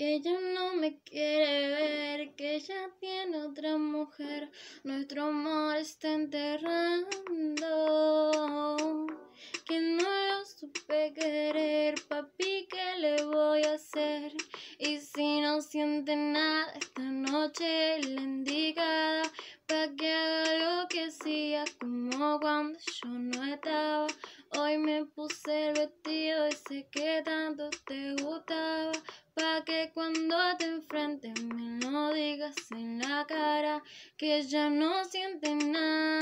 que ella no me quiere ver, que ella tiene otra mujer, nuestro amor está enterrando, que no lo supe querer, papi, ¿qué le voy a hacer? Y si no siente nada, esta noche la indicada, pa' que haga que hacía, como cuando yo no estaba, hoy me puse el vestido y sé que tanto te gustaba. Pa' que cuando te enfrentes me no digas en la cara, que ya no sientes nada.